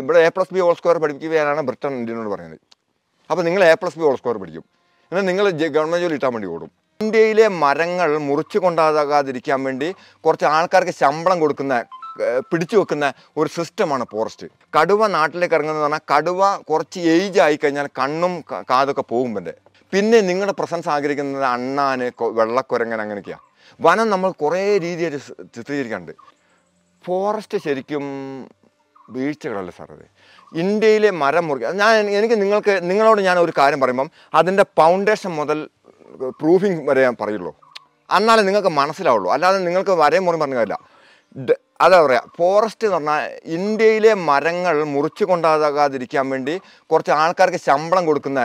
ഇവിടെ A plus B whole square പഠിപ്പിക്കുകയാണ് Britain ഇന്ത്യനോട് പറയുന്നത് അപ്പോൾ നിങ്ങൾ A plus B whole square പഠിക്കും എന്നാൽ നിങ്ങൾ ഗവൺമെൻറ് ജോലി ഇട്ടാൻ വേണ്ടി ഓടും ഇന്ത്യയിലെ മരങ്ങൾ മുറിച്ചു കൊണ്ടാകാതിരിക്കാൻ വേണ്ടി കുറച്ച് ആൾക്കാർക്ക് ശമ്പളം കൊടുക്കുന്ന പിടിച്ചു വെക്കുന്ന ഒരു സിസ്റ്റമാണ് ഫോറസ്റ്റ് കടുവ നാട്ടിലേക്ക് ഇറങ്ങുന്നത് പറഞ്ഞാൽ കടുവ കുറച്ച് ഏജ് ആയി കഴിഞ്ഞാൽ കണ്ണും കാതൊക്കെ പോകുമ്പോൾ പിന്നെ നിങ്ങളുടെ പ്രസൻസ് ആഗ്രഹിക്കുന്നത് അണ്ണാന് വെള്ളക്കുരങ്ങൻ അങ്ങനെയൊക്കെയാണ് വനം നമ്മൾ കുറേ രീതിയിൽ ചിത്രീകരിക്കാറുണ്ട് ഫോറസ്റ്റ് ശരിക്കും വീഴ്ചകളല്ല സാറത് ഇന്ത്യയിലെ മരം മുറിക്കുക ഞാൻ എനിക്ക് നിങ്ങൾക്ക് നിങ്ങളോട് ഞാൻ ഒരു കാര്യം പറയുമ്പം അതിൻ്റെ ഫൗണ്ടേഷൻ മുതൽ പ്രൂഫിങ് വരെ ഞാൻ പറയുള്ളൂ എന്നാലേ നിങ്ങൾക്ക് മനസ്സിലാവുള്ളൂ അല്ലാതെ നിങ്ങൾക്ക് വരയും മുറി പറഞ്ഞ കാര്യമില്ല അതാ പറയുക ഫോറസ്റ്റ് എന്ന് പറഞ്ഞാൽ ഇന്ത്യയിലെ മരങ്ങൾ മുറിച്ചു കൊണ്ടാകാതിരിക്കാൻ വേണ്ടി കുറച്ച് ആൾക്കാർക്ക് ശമ്പളം കൊടുക്കുന്ന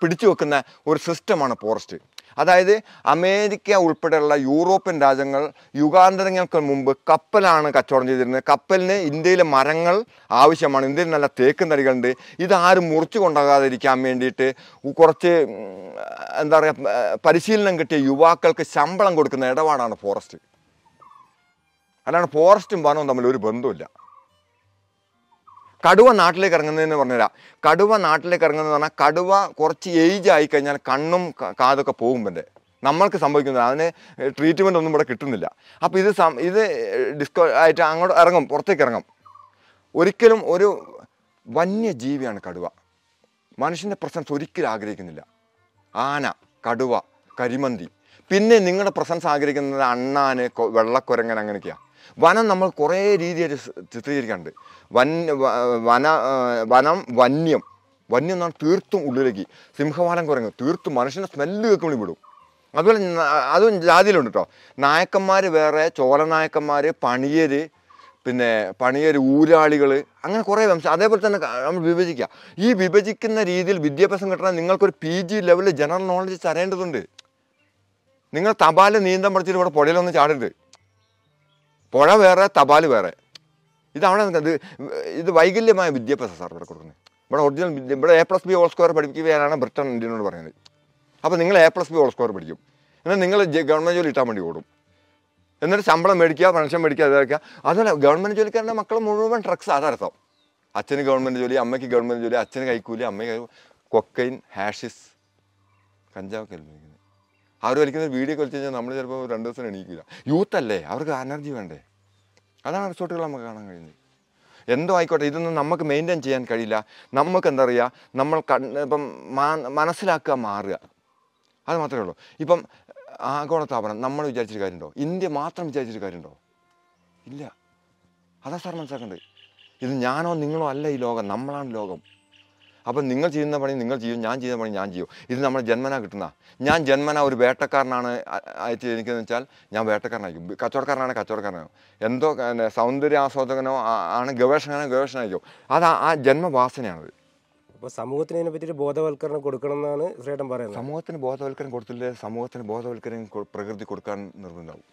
പിടിച്ചു വെക്കുന്ന ഒരു സിസ്റ്റമാണ് ഫോറസ്റ്റ് അതായത് അമേരിക്ക ഉൾപ്പെടെയുള്ള യൂറോപ്യൻ രാജ്യങ്ങൾ യുഗാന്തരങ്ങൾക്ക് മുമ്പ് കപ്പലാണ് കച്ചവടം ചെയ്തിരുന്നത് കപ്പലിന് ഇന്ത്യയിലെ മരങ്ങൾ ആവശ്യമാണ് ഇന്ത്യയിൽ നല്ല തേക്ക് നടികളുണ്ട് ഇതാരും മുറിച്ചു കൊണ്ടാകാതിരിക്കാൻ വേണ്ടിയിട്ട് കുറച്ച് എന്താ പറയുക പരിശീലനം കിട്ടിയ യുവാക്കൾക്ക് ശമ്പളം കൊടുക്കുന്ന ഇടപാടാണ് ഫോറസ്റ്റ് അല്ലാണ്ട് ഫോറസ്റ്റും വനവും തമ്മിൽ ഒരു ബന്ധമില്ല കടുവ നാട്ടിലേക്ക് ഇറങ്ങുന്നതെന്ന് പറഞ്ഞുതരാം കടുവ നാട്ടിലേക്ക് ഇറങ്ങുന്നത് പറഞ്ഞാൽ കടുവ കുറച്ച് ഏജ് ആയി കഴിഞ്ഞാൽ കണ്ണും കാതൊക്കെ പോകും നമ്മൾക്ക് സംഭവിക്കുന്നത് അതിന് ട്രീറ്റ്മെൻ്റ് ഒന്നും ഇവിടെ കിട്ടുന്നില്ല അപ്പോൾ ഇത് ഇത് ഡിസ്കോ ആയിട്ട് അങ്ങോട്ട് ഇറങ്ങും പുറത്തേക്ക് ഇറങ്ങും ഒരിക്കലും ഒരു വന്യജീവിയാണ് കടുവ മനുഷ്യൻ്റെ പ്രസൻസ് ഒരിക്കലും ആഗ്രഹിക്കുന്നില്ല ആന കടുവ കരിമന്തി പിന്നെ നിങ്ങളുടെ പ്രസൻസ് ആഗ്രഹിക്കുന്നത് അണ്ണാന് വെള്ളക്കുരങ്ങൻ അങ്ങനെയൊക്കെയാണ് വനം നമ്മൾ കുറേ രീതിയിൽ ചിത്രീകരിക്കാറുണ്ട് വൻ വന വനം വന്യം വന്യം എന്നാണ് തീർത്തും ഉള്ളിലേക്ക് സിംഹവാലം കുരങ്ങ് തീർത്തും മനുഷ്യൻ്റെ സ്മെല്ല് കേൾക്കുമ്പോൾ വിടും അതുപോലെ അതും ജാതിയിലുണ്ട് കേട്ടോ നായക്കന്മാർ വേറെ ചോലനായക്കന്മാർ പണിയർ പിന്നെ പണിയർ ഊരാളികൾ അങ്ങനെ കുറേ വംശം അതേപോലെ തന്നെ നമ്മൾ വിഭജിക്കുക ഈ വിഭജിക്കുന്ന രീതിയിൽ വിദ്യാഭ്യാസം കിട്ടണം നിങ്ങൾക്കൊരു പി ജി ലെവലിൽ ജനറൽ നോളജ് തരേണ്ടതുണ്ട് നിങ്ങൾ തപാൽ നീന്തം പഠിച്ചിട്ട് ഇവിടെ പുഴയിലൊന്നും ചാടരുത് പുഴ വേറെ തപാൽ വേറെ ഇതാണ് ഇത് ഇത് വൈകല്യമായ വിദ്യാഭ്യാസ സാർ ഇവിടെ കൊടുക്കുന്നത് ഇവിടെ ഒറിജിനൽ ഇവിടെ A plus B whole square പഠിപ്പിക്കുകയാണ് ബ്രിട്ടൻ ഇന്ത്യനോട് പറയുന്നത് അപ്പോൾ നിങ്ങൾ A plus B whole square പഠിക്കും എന്നാൽ നിങ്ങൾ ഗവൺമെൻറ് ജോലി ഇട്ടാൻ വേണ്ടി ഓടും എന്നിട്ട് ശമ്പളം മേടിക്കുക പെൻഷൻ മേടിക്കുക ഇതാക്കുക അതുപോലെ ഗവൺമെൻറ് ജോലിക്കാരുടെ മക്കൾ മുഴുവൻ ഡ്രഗ്സ് അതർത്ഥം അച്ഛന് ഗവൺമെൻറ് ജോലി അമ്മയ്ക്ക് ഗവൺമെൻറ് ജോലി അച്ഛന് കൈക്കൂലി അമ്മയ്ക്ക് കൊക്കൈൻ ഹാഷിസ് കഞ്ചാവ് കൽപ്പിക്കുന്നത് അവർ വലിക്കുന്ന വീഡിയോ കളിച്ച് കഴിഞ്ഞാൽ നമ്മൾ ചിലപ്പോൾ രണ്ട് ദിവസം എണീക്കില്ല യൂത്ത് അല്ലേ അവർക്ക് എനർജി വേണ്ടേ അതാണ് റിസോർട്ടുകൾ നമുക്ക് കാണാൻ കഴിയുന്നത് എന്തോ ആയിക്കോട്ടെ ഇതൊന്നും നമുക്ക് മെയിൻറ്റെയിൻ ചെയ്യാൻ കഴിയില്ല നമുക്ക് എന്താ പറയുക നമ്മൾ കണ്ണ് ഇപ്പം മനസ്സിലാക്കുക മാറുക അത് മാത്രമേ ഉള്ളൂ ഇപ്പം ആഗോളത്താപനം നമ്മൾ വിചാരിച്ചൊരു കാര്യമുണ്ടോ ഇന്ത്യ മാത്രം വിചാരിച്ചൊരു കാര്യമുണ്ടോ ഇല്ല അതാ സാർ മനസ്സിലാക്കേണ്ടത് ഇത് ഞാനോ നിങ്ങളോ അല്ല ഈ ലോകം നമ്മളാണ് ലോകം അപ്പം നിങ്ങൾ ചെയ്യുന്ന പണി നിങ്ങൾ ചെയ്യും ഞാൻ ചെയ്യുന്ന പണി ഞാൻ ചെയ്യും ഇത് നമ്മുടെ ജന്മന കിട്ടുന്ന ഞാൻ ജന്മന ഒരു വേട്ടക്കാരനാണ് അയച്ചു എനിക്കെന്ന് വെച്ചാൽ ഞാൻ വേട്ടക്കാരനായിരിക്കും കച്ചവടക്കാരനാണ് കച്ചവടക്കാരനോ എന്തോ സൗന്ദര്യ ആസ്വാദകനോ ആണ് ഗവേഷകനോ ഗവേഷകനായിരിക്കും അത് ആ ജന്മവാസനയാണത് അപ്പോൾ സമൂഹത്തിന് അതിനെ പറ്റി ബോധവൽക്കരണം കൊടുക്കണം എന്നാണ് ഫ്രീഡം പറയുന്നത് സമൂഹത്തിന് ബോധവൽക്കരണം കൊടുത്തില്ലേ സമൂഹത്തിന് ബോധവൽക്കരണം പ്രകൃതി കൊടുക്കാൻ നിർബന്ധമാവും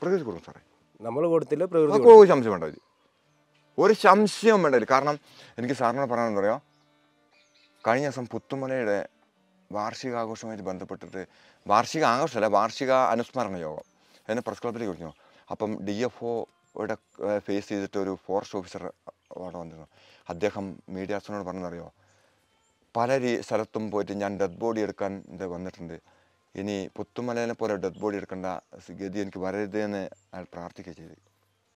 പ്രകൃതി കൊടുക്കും സാറേ നമ്മൾ കൊടുത്തില്ല പ്രകൃതി ഒരു സംശയം വേണ്ട ഒരു സംശയം വേണ്ട കാരണം എനിക്ക് സാറിനോട് പറയാമെന്ന് പറയാം കഴിഞ്ഞ ദിവസം പുത്തുമലയുടെ വാർഷികാഘോഷവുമായിട്ട് ബന്ധപ്പെട്ടിട്ട് വാർഷിക ആഘോഷമല്ല വാർഷിക അനുസ്മരണ യോഗം എന്ന പ്രസ് ക്ലബിലേക്ക് വിളിച്ചു അപ്പം ഡി എഫ് ഒയുടെ ഫേസ് ചെയ്തിട്ട് ഒരു ഫോറസ്റ്റ് ഓഫീസർ അവിടെ വന്നിരുന്നു അദ്ദേഹം മീഡിയാസിനോട് പറഞ്ഞതറിയോ പല സ്ഥലത്തും പോയിട്ട് ഞാൻ ഡെഡ് ബോഡി എടുക്കാൻ ഇത് വന്നിട്ടുണ്ട് ഇനി പുത്തുമലേനെ പോലെ ഡെഡ് ബോഡി എടുക്കേണ്ട ഗതി എനിക്ക് വരരുതെന്ന് അയാൾ പ്രാർത്ഥിക്കുക ചെയ്തു